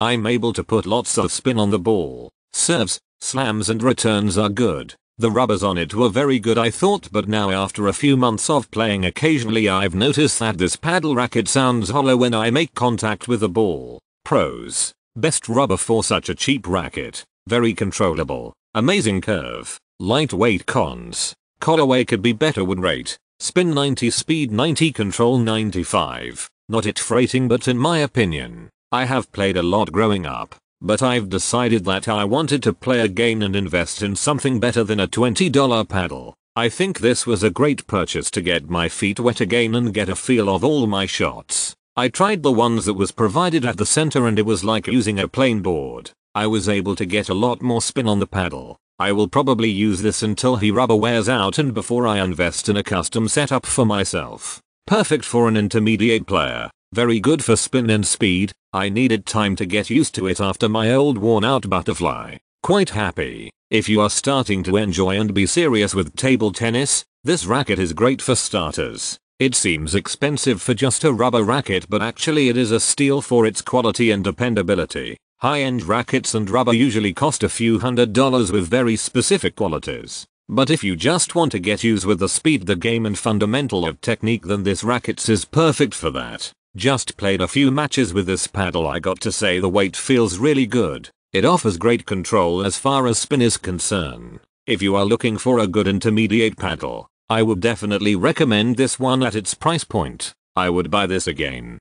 I'm able to put lots of spin on the ball. Serves, slams and returns are good. The rubbers on it were very good I thought but now after a few months of playing occasionally I've noticed that this paddle racket sounds hollow when I make contact with the ball. Pros. Best rubber for such a cheap racket. Very controllable. Amazing curve. Lightweight cons. Colorway could be better win rate. Spin 90 speed 90 control 95. Not it freighting but in my opinion. I have played a lot growing up, but I've decided that I wanted to play again and invest in something better than a $20 paddle. I think this was a great purchase to get my feet wet again and get a feel of all my shots. I tried the ones that was provided at the center and it was like using a plane board. I was able to get a lot more spin on the paddle. I will probably use this until he rubber wears out and before I invest in a custom setup for myself. Perfect for an intermediate player. Very good for spin and speed, I needed time to get used to it after my old worn out butterfly. Quite happy. If you are starting to enjoy and be serious with table tennis, this racket is great for starters. It seems expensive for just a rubber racket but actually it is a steal for its quality and dependability. High-end rackets and rubber usually cost a few hundred dollars with very specific qualities. But if you just want to get used with the speed the game and fundamental of technique then this racket is perfect for that. Just played a few matches with this paddle I got to say the weight feels really good. It offers great control as far as spin is concerned. If you are looking for a good intermediate paddle, I would definitely recommend this one at its price point. I would buy this again.